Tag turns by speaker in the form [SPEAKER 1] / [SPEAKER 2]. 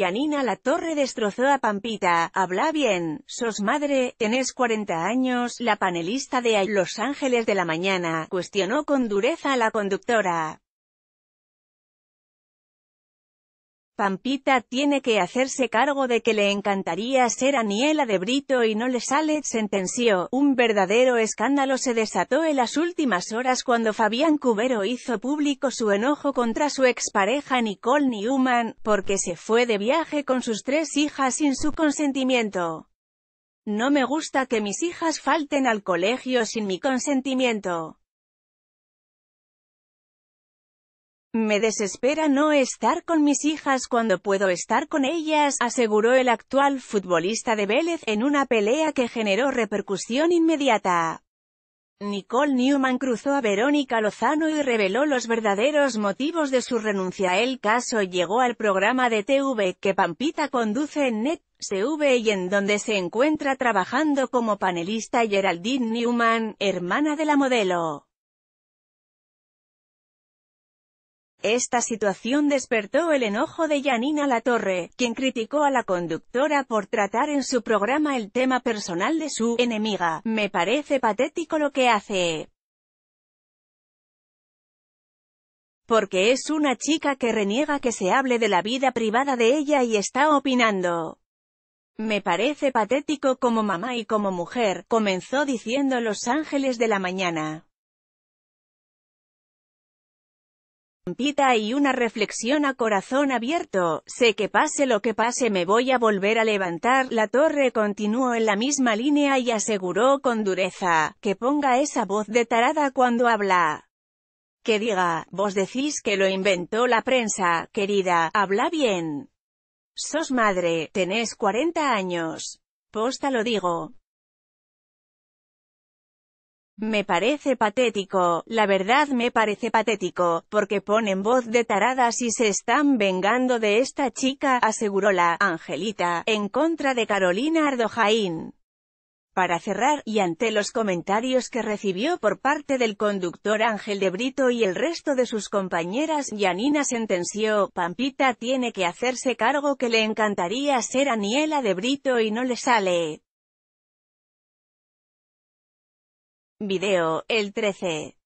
[SPEAKER 1] Yanina La Torre destrozó a Pampita, habla bien, sos madre, tenés 40 años, la panelista de Los Ángeles de la Mañana, cuestionó con dureza a la conductora. Pampita tiene que hacerse cargo de que le encantaría ser Aniela de Brito y no le sale, sentenció. Un verdadero escándalo se desató en las últimas horas cuando Fabián Cubero hizo público su enojo contra su expareja Nicole Newman, porque se fue de viaje con sus tres hijas sin su consentimiento. No me gusta que mis hijas falten al colegio sin mi consentimiento. Me desespera no estar con mis hijas cuando puedo estar con ellas, aseguró el actual futbolista de Vélez en una pelea que generó repercusión inmediata. Nicole Newman cruzó a Verónica Lozano y reveló los verdaderos motivos de su renuncia. El caso llegó al programa de TV que Pampita conduce en Net CV y en donde se encuentra trabajando como panelista Geraldine Newman, hermana de la modelo. Esta situación despertó el enojo de Janina Latorre, quien criticó a la conductora por tratar en su programa el tema personal de su enemiga. Me parece patético lo que hace. Porque es una chica que reniega que se hable de la vida privada de ella y está opinando. Me parece patético como mamá y como mujer, comenzó diciendo Los Ángeles de la Mañana. Pita y una reflexión a corazón abierto, sé que pase lo que pase me voy a volver a levantar, la torre continuó en la misma línea y aseguró con dureza, que ponga esa voz de tarada cuando habla. Que diga, vos decís que lo inventó la prensa, querida, habla bien. Sos madre, tenés 40 años. Posta lo digo, me parece patético, la verdad me parece patético, porque ponen voz de taradas y se están vengando de esta chica, aseguró la Angelita, en contra de Carolina Ardojaín. Para cerrar, y ante los comentarios que recibió por parte del conductor Ángel de Brito y el resto de sus compañeras, Yanina sentenció, Pampita tiene que hacerse cargo que le encantaría ser Aniela de Brito y no le sale. Video, el 13.